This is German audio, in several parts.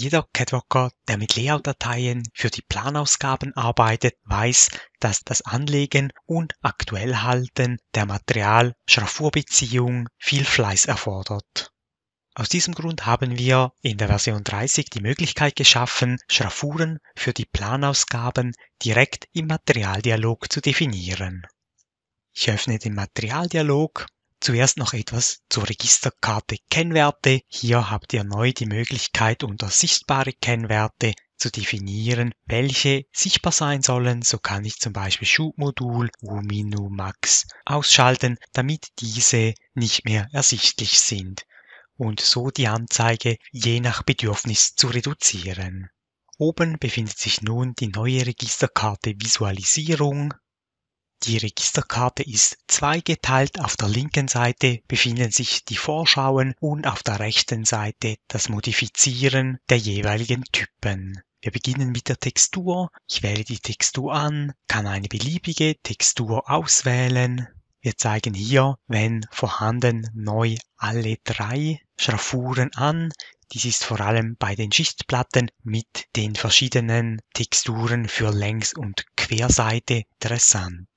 Jeder cad der mit Layout-Dateien für die Planausgaben arbeitet, weiß, dass das Anlegen und Aktuellhalten der Material-Schraffuhrbeziehung viel Fleiß erfordert. Aus diesem Grund haben wir in der Version 30 die Möglichkeit geschaffen, Schraffuren für die Planausgaben direkt im Materialdialog zu definieren. Ich öffne den Materialdialog Zuerst noch etwas zur Registerkarte Kennwerte. Hier habt ihr neu die Möglichkeit, unter sichtbare Kennwerte zu definieren, welche sichtbar sein sollen. So kann ich zum Beispiel Schubmodul Uminu, Max ausschalten, damit diese nicht mehr ersichtlich sind und so die Anzeige je nach Bedürfnis zu reduzieren. Oben befindet sich nun die neue Registerkarte Visualisierung. Die Registerkarte ist zweigeteilt, auf der linken Seite befinden sich die Vorschauen und auf der rechten Seite das Modifizieren der jeweiligen Typen. Wir beginnen mit der Textur. Ich wähle die Textur an, kann eine beliebige Textur auswählen wir zeigen hier, wenn vorhanden, neu alle drei Schraffuren an. Dies ist vor allem bei den Schichtplatten mit den verschiedenen Texturen für Längs- und Querseite interessant.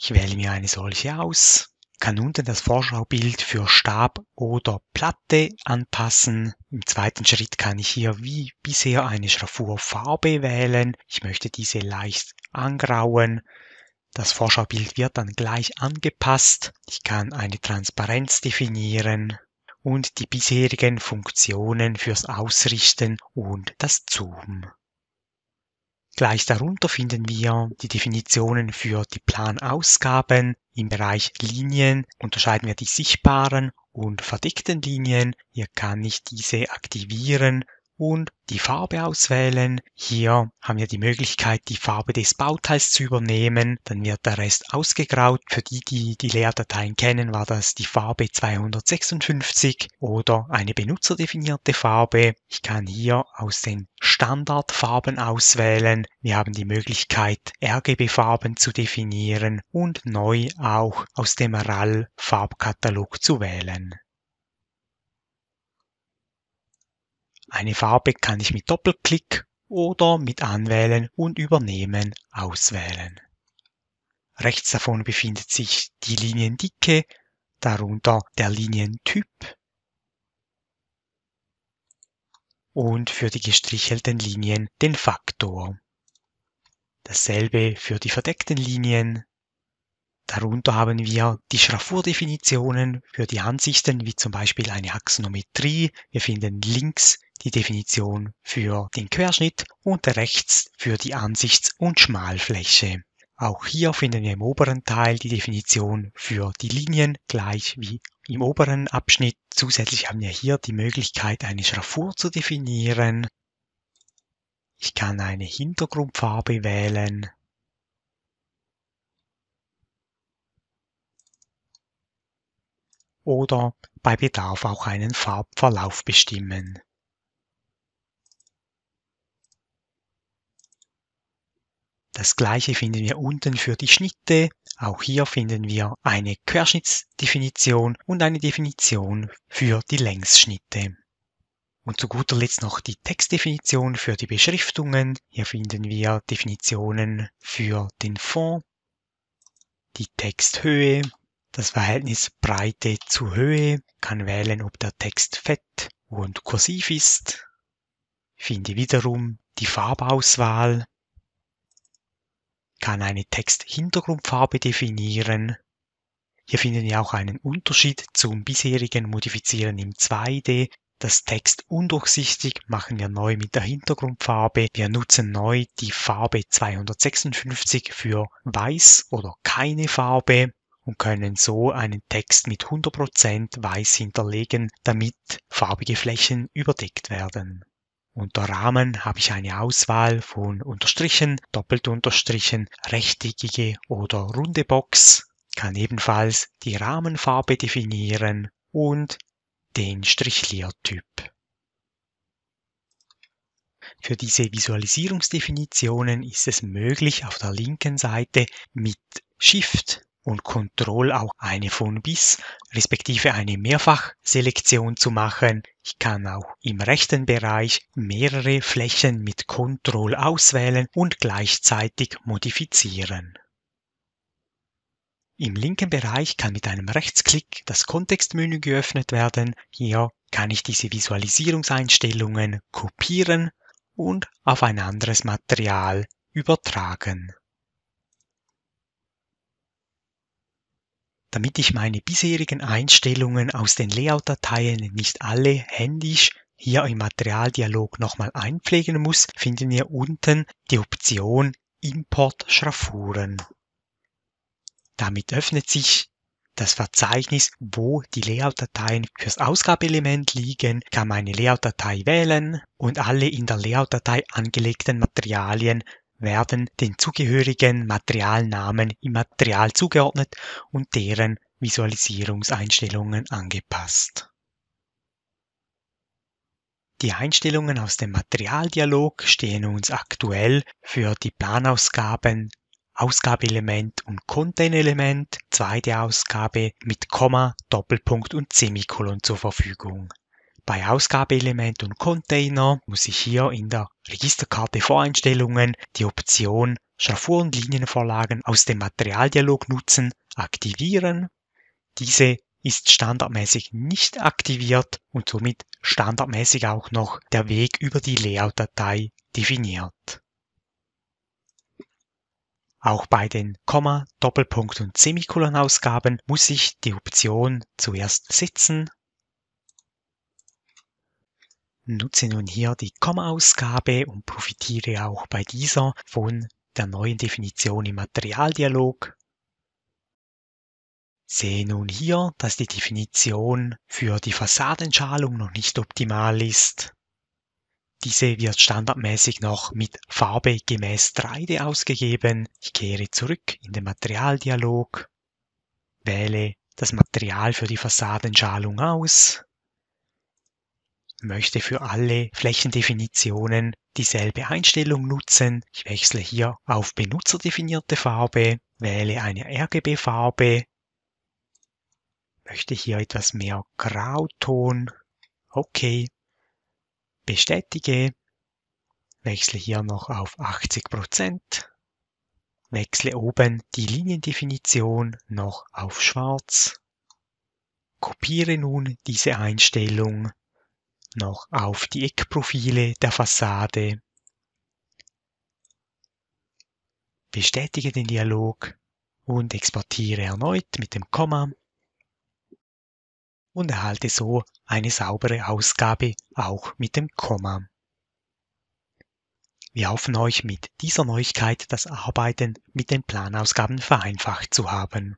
Ich wähle mir eine solche aus, kann unten das Vorschaubild für Stab oder Platte anpassen. Im zweiten Schritt kann ich hier wie bisher eine Schraffurfarbe wählen. Ich möchte diese leicht angrauen das Vorschaubild wird dann gleich angepasst. Ich kann eine Transparenz definieren und die bisherigen Funktionen fürs Ausrichten und das Zoom. Gleich darunter finden wir die Definitionen für die Planausgaben. Im Bereich Linien unterscheiden wir die sichtbaren und verdeckten Linien. Hier kann ich diese aktivieren und die Farbe auswählen. Hier haben wir die Möglichkeit, die Farbe des Bauteils zu übernehmen. Dann wird der Rest ausgegraut. Für die, die die Leerdateien kennen, war das die Farbe 256 oder eine benutzerdefinierte Farbe. Ich kann hier aus den Standardfarben auswählen. Wir haben die Möglichkeit, RGB-Farben zu definieren und neu auch aus dem RAL-Farbkatalog zu wählen. Eine Farbe kann ich mit Doppelklick oder mit Anwählen und Übernehmen auswählen. Rechts davon befindet sich die Liniendicke, darunter der Linientyp und für die gestrichelten Linien den Faktor. Dasselbe für die verdeckten Linien Darunter haben wir die Schraffurdefinitionen für die Ansichten, wie zum Beispiel eine Axonometrie. Wir finden links die Definition für den Querschnitt und rechts für die Ansichts- und Schmalfläche. Auch hier finden wir im oberen Teil die Definition für die Linien gleich wie im oberen Abschnitt. Zusätzlich haben wir hier die Möglichkeit, eine Schraffur zu definieren. Ich kann eine Hintergrundfarbe wählen oder bei Bedarf auch einen Farbverlauf bestimmen. Das gleiche finden wir unten für die Schnitte. Auch hier finden wir eine Querschnittsdefinition und eine Definition für die Längsschnitte. Und zu guter Letzt noch die Textdefinition für die Beschriftungen. Hier finden wir Definitionen für den Fond, die Texthöhe, das Verhältnis Breite zu Höhe kann wählen, ob der Text fett und kursiv ist. Finde wiederum die Farbauswahl. Kann eine Texthintergrundfarbe definieren. Hier finden wir auch einen Unterschied zum bisherigen Modifizieren im 2D. Das Text undurchsichtig machen wir neu mit der Hintergrundfarbe. Wir nutzen neu die Farbe 256 für weiß oder keine Farbe und können so einen Text mit 100% weiß hinterlegen, damit farbige Flächen überdeckt werden. Unter Rahmen habe ich eine Auswahl von unterstrichen, doppelt unterstrichen, rechteckige oder runde Box, kann ebenfalls die Rahmenfarbe definieren und den Strichliertyp. Für diese Visualisierungsdefinitionen ist es möglich, auf der linken Seite mit Shift und Control auch eine von bis, respektive eine Mehrfachselektion zu machen. Ich kann auch im rechten Bereich mehrere Flächen mit Control auswählen und gleichzeitig modifizieren. Im linken Bereich kann mit einem Rechtsklick das Kontextmenü geöffnet werden. Hier kann ich diese Visualisierungseinstellungen kopieren und auf ein anderes Material übertragen. damit ich meine bisherigen Einstellungen aus den Layout-Dateien nicht alle händisch hier im Materialdialog nochmal einpflegen muss, finden wir unten die Option Import Schraffuren. Damit öffnet sich das Verzeichnis, wo die Layout-Dateien fürs Ausgabeelement liegen, kann meine Layout-Datei wählen und alle in der Layout-Datei angelegten Materialien werden den zugehörigen Materialnamen im Material zugeordnet und deren Visualisierungseinstellungen angepasst. Die Einstellungen aus dem Materialdialog stehen uns aktuell für die Planausgaben Ausgabeelement und content zweite Ausgabe mit Komma, Doppelpunkt und Semikolon zur Verfügung. Bei Ausgabeelement und Container muss ich hier in der Registerkarte Voreinstellungen die Option Linienvorlagen aus dem Materialdialog nutzen, aktivieren. Diese ist standardmäßig nicht aktiviert und somit standardmäßig auch noch der Weg über die Layout-Datei definiert. Auch bei den Komma, Doppelpunkt und Semikolon-Ausgaben muss ich die Option zuerst setzen Nutze nun hier die Komma-Ausgabe und profitiere auch bei dieser von der neuen Definition im Materialdialog. Sehe nun hier, dass die Definition für die Fassadenschalung noch nicht optimal ist. Diese wird standardmäßig noch mit Farbe gemäß 3D ausgegeben. Ich kehre zurück in den Materialdialog, wähle das Material für die Fassadenschalung aus möchte für alle Flächendefinitionen dieselbe Einstellung nutzen. Ich wechsle hier auf benutzerdefinierte Farbe, wähle eine RGB-Farbe, möchte hier etwas mehr Grauton, OK, bestätige, wechsle hier noch auf 80%, wechsle oben die Liniendefinition noch auf Schwarz, kopiere nun diese Einstellung noch auf die Eckprofile der Fassade. Bestätige den Dialog und exportiere erneut mit dem Komma und erhalte so eine saubere Ausgabe auch mit dem Komma. Wir hoffen euch mit dieser Neuigkeit das Arbeiten mit den Planausgaben vereinfacht zu haben.